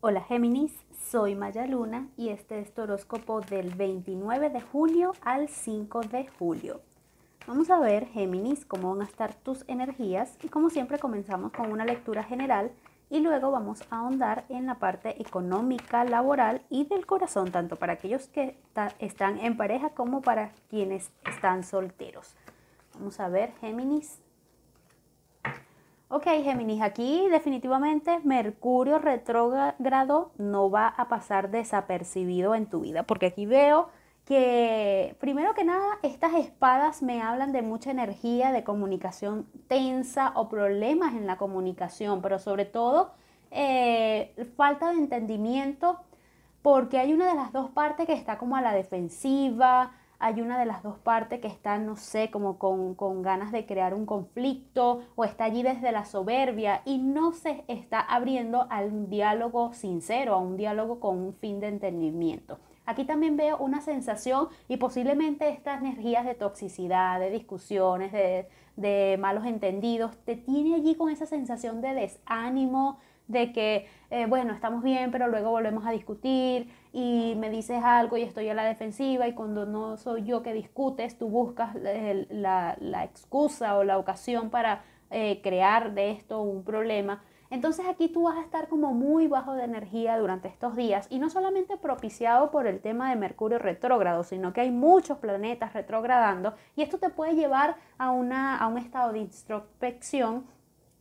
Hola Géminis, soy Maya Luna y este es tu horóscopo del 29 de julio al 5 de julio. Vamos a ver, Géminis, cómo van a estar tus energías y como siempre comenzamos con una lectura general y luego vamos a ahondar en la parte económica, laboral y del corazón, tanto para aquellos que están en pareja como para quienes están solteros. Vamos a ver, Géminis, Ok, Géminis, aquí definitivamente Mercurio retrógrado no va a pasar desapercibido en tu vida, porque aquí veo que primero que nada estas espadas me hablan de mucha energía, de comunicación tensa o problemas en la comunicación, pero sobre todo eh, falta de entendimiento porque hay una de las dos partes que está como a la defensiva, hay una de las dos partes que está, no sé, como con, ganas de crear un conflicto o está allí desde la soberbia y no se está abriendo a un diálogo sincero, a un diálogo con un fin de entendimiento. Aquí también veo una sensación y posiblemente estas energías de toxicidad, de discusiones, de, malos entendidos, te tiene allí con esa sensación de desánimo, de que, eh, bueno, estamos bien, pero luego volvemos a discutir, y me dices algo y estoy a la defensiva y cuando no soy yo que discutes, tú buscas la, excusa o la ocasión para eh, crear de esto un problema. Entonces aquí tú vas a estar como muy bajo de energía durante estos días y no solamente propiciado por el tema de Mercurio retrógrado, sino que hay muchos planetas retrogradando y esto te puede llevar a, una, a un estado de introspección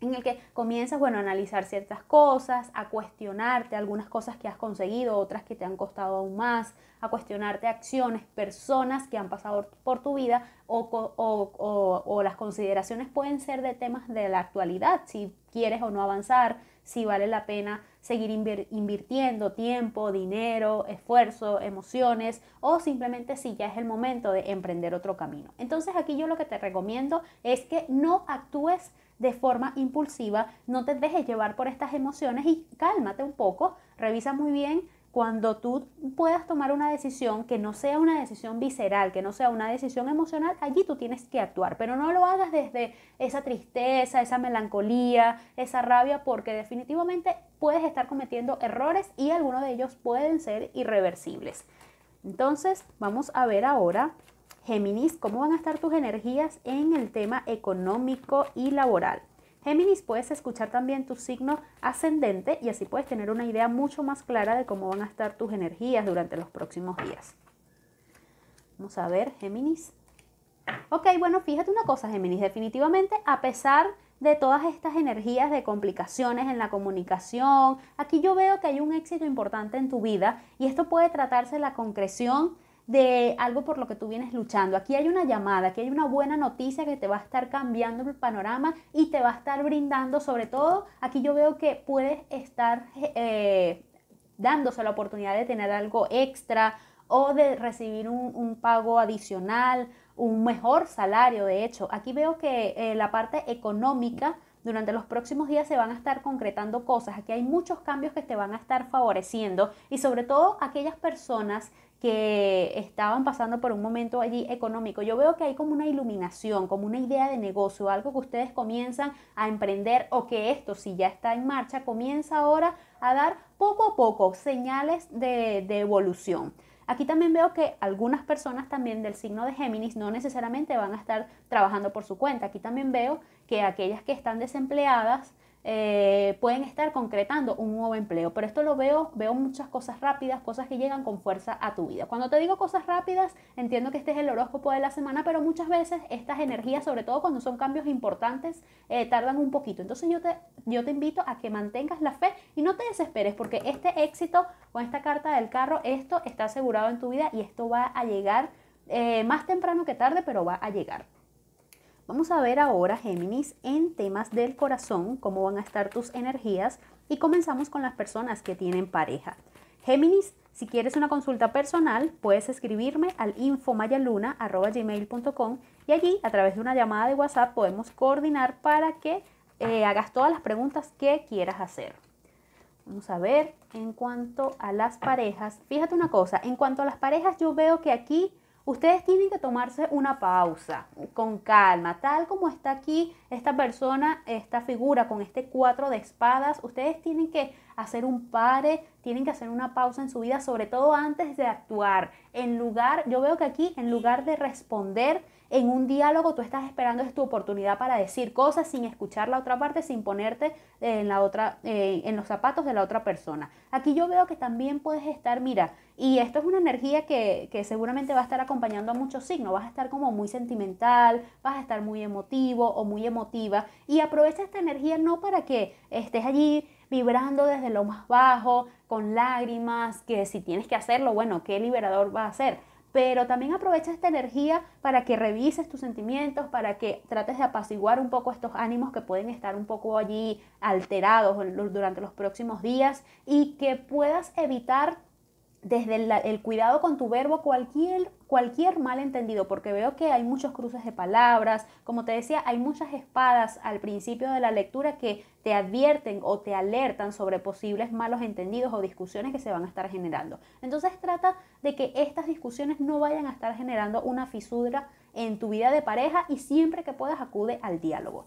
en el que comienzas, a analizar ciertas cosas, a cuestionarte algunas cosas que has conseguido, otras que te han costado aún más, a cuestionarte acciones, personas que han pasado por tu vida o, las consideraciones pueden ser de temas de la actualidad, si quieres o no avanzar, si vale la pena seguir invirtiendo tiempo, dinero, esfuerzo, emociones o simplemente si ya es el momento de emprender otro camino. Entonces aquí yo lo que te recomiendo es que no actúes de forma impulsiva, no te dejes llevar por estas emociones y cálmate un poco, revisa muy bien cuando tú puedas tomar una decisión que no sea una decisión visceral, que no sea una decisión emocional, allí tú tienes que actuar, pero no lo hagas desde esa tristeza, esa melancolía, esa rabia, porque definitivamente puedes estar cometiendo errores y algunos de ellos pueden ser irreversibles. Entonces, vamos a ver ahora, Géminis, cómo van a estar tus energías en el tema económico y laboral. Géminis, puedes escuchar también tu signo ascendente y así puedes tener una idea mucho más clara de cómo van a estar tus energías durante los próximos días. Vamos a ver, Géminis. Ok, bueno, fíjate una cosa, Géminis. Definitivamente, a pesar de todas estas energías de complicaciones en la comunicación, aquí yo veo que hay un éxito importante en tu vida y esto puede tratarse de la concreción de algo por lo que tú vienes luchando. Aquí hay una llamada, aquí hay una buena noticia que te va a estar cambiando el panorama y te va a estar brindando, sobre todo, aquí yo veo que puedes estar eh, dándose la oportunidad de tener algo extra o de recibir un, pago adicional, un mejor salario, de hecho. Aquí veo que eh, la parte económica durante los próximos días se van a estar concretando cosas. Aquí hay muchos cambios que te van a estar favoreciendo y sobre todo aquellas personas que estaban pasando por un momento allí económico. Yo veo que hay como una iluminación, como una idea de negocio, algo que ustedes comienzan a emprender o que esto, si ya está en marcha, comienza ahora a dar poco a poco señales de, evolución. Aquí también veo que algunas personas también del signo de Géminis no necesariamente van a estar trabajando por su cuenta. Aquí también veo que aquellas que están desempleadas eh, pueden estar concretando un nuevo empleo. Pero esto lo veo, veo muchas cosas rápidas, cosas que llegan con fuerza a tu vida. Cuando te digo cosas rápidas, entiendo que este es el horóscopo de la semana, pero muchas veces estas energías, sobre todo cuando son cambios importantes, eh, tardan un poquito. Entonces yo te, yo te invito a que mantengas la fe y no te desesperes, porque este éxito con esta carta del carro, esto está asegurado en tu vida y esto va a llegar eh, más temprano que tarde, pero va a llegar. Vamos a ver ahora, Géminis, en temas del corazón, cómo van a estar tus energías y comenzamos con las personas que tienen pareja. Géminis, si quieres una consulta personal, puedes escribirme al infomayaluna.gmail.com y allí, a través de una llamada de WhatsApp, podemos coordinar para que eh, hagas todas las preguntas que quieras hacer. Vamos a ver, en cuanto a las parejas, fíjate una cosa, en cuanto a las parejas yo veo que aquí Ustedes tienen que tomarse una pausa con calma, tal como está aquí esta persona, esta figura con este cuatro de espadas. Ustedes tienen que hacer un pare, tienen que hacer una pausa en su vida, sobre todo antes de actuar. En lugar, yo veo que aquí, en lugar de responder en un diálogo, tú estás esperando es tu oportunidad para decir cosas sin escuchar la otra parte, sin ponerte en, la otra, eh, en los zapatos de la otra persona. Aquí yo veo que también puedes estar, mira, y esto es una energía que, que seguramente va a estar acompañando a muchos signos, vas a estar como muy sentimental, vas a estar muy emotivo o muy emotiva y aprovecha esta energía no para que estés allí vibrando desde lo más bajo, con lágrimas, que si tienes que hacerlo, bueno, qué liberador va a ser. Pero también aprovecha esta energía para que revises tus sentimientos, para que trates de apaciguar un poco estos ánimos que pueden estar un poco allí alterados durante los próximos días y que puedas evitar desde el, cuidado con tu verbo, cualquier, cualquier malentendido, porque veo que hay muchos cruces de palabras, como te decía, hay muchas espadas al principio de la lectura que te advierten o te alertan sobre posibles malos entendidos o discusiones que se van a estar generando. Entonces trata de que estas discusiones no vayan a estar generando una fisura en tu vida de pareja y siempre que puedas acude al diálogo.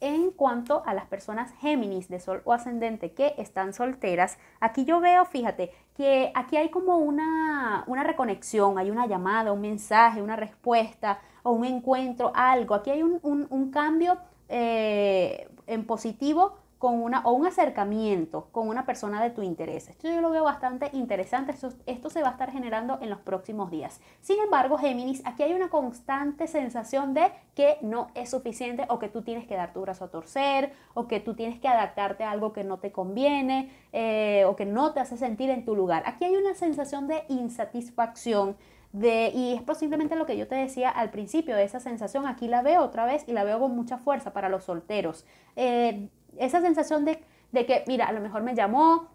En cuanto a las personas Géminis de Sol o Ascendente que están solteras, aquí yo veo, fíjate, que aquí hay como una, reconexión, hay una llamada, un mensaje, una respuesta o un encuentro, algo. Aquí hay un, un, cambio eh, en positivo con una, o un acercamiento con una persona de tu interés. Esto yo lo veo bastante interesante, esto, se va a estar generando en los próximos días. Sin embargo, Géminis, aquí hay una constante sensación de que no es suficiente o que tú tienes que dar tu brazo a torcer o que tú tienes que adaptarte a algo que no te conviene eh, o que no te hace sentir en tu lugar. Aquí hay una sensación de insatisfacción. De, y es posiblemente lo que yo te decía al principio, de esa sensación aquí la veo otra vez y la veo con mucha fuerza para los solteros. Eh, esa sensación de, de que, mira, a lo mejor me llamó,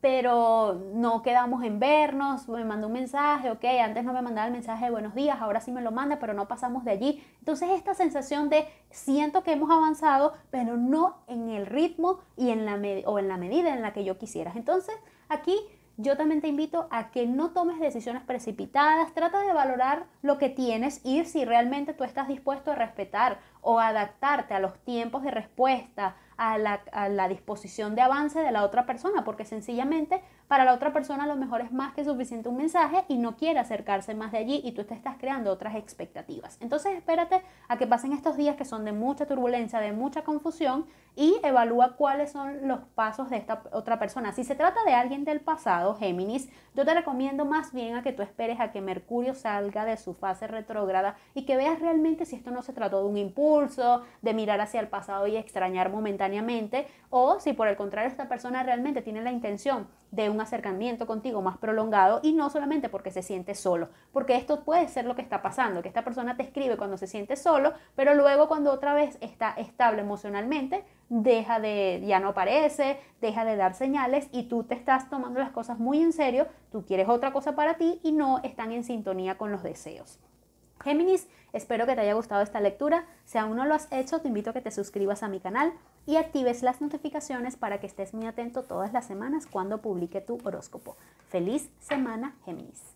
pero no quedamos en vernos, me mandó un mensaje, ok, antes no me mandaba el mensaje de buenos días, ahora sí me lo manda, pero no pasamos de allí. Entonces esta sensación de siento que hemos avanzado, pero no en el ritmo y en la o en la medida en la que yo quisiera. Entonces aquí yo también te invito a que no tomes decisiones precipitadas, trata de valorar lo que tienes y si realmente tú estás dispuesto a respetar o adaptarte a los tiempos de respuesta, a la, a la disposición de avance de la otra persona, porque sencillamente para la otra persona lo mejor es más que suficiente un mensaje y no quiere acercarse más de allí y tú te estás creando otras expectativas. Entonces espérate a que pasen estos días que son de mucha turbulencia, de mucha confusión y evalúa cuáles son los pasos de esta otra persona. Si se trata de alguien del pasado, Géminis, yo te recomiendo más bien a que tú esperes a que Mercurio salga de su fase retrógrada y que veas realmente si esto no se trató de un impulso, de mirar hacia el pasado y extrañar momentáneamente, o si por el contrario esta persona realmente tiene la intención de un acercamiento contigo más prolongado y no solamente porque se siente solo, porque esto puede ser lo que está pasando, que esta persona te escribe cuando se siente solo, pero luego cuando otra vez está estable emocionalmente, deja de, ya no aparece, deja de dar señales y tú te estás tomando las cosas muy en serio, tú quieres otra cosa para ti y no están en sintonía con los deseos. Géminis, espero que te haya gustado esta lectura. Si aún no lo has hecho, te invito a que te suscribas a mi canal y actives las notificaciones para que estés muy atento todas las semanas cuando publique tu horóscopo. Feliz semana, Géminis.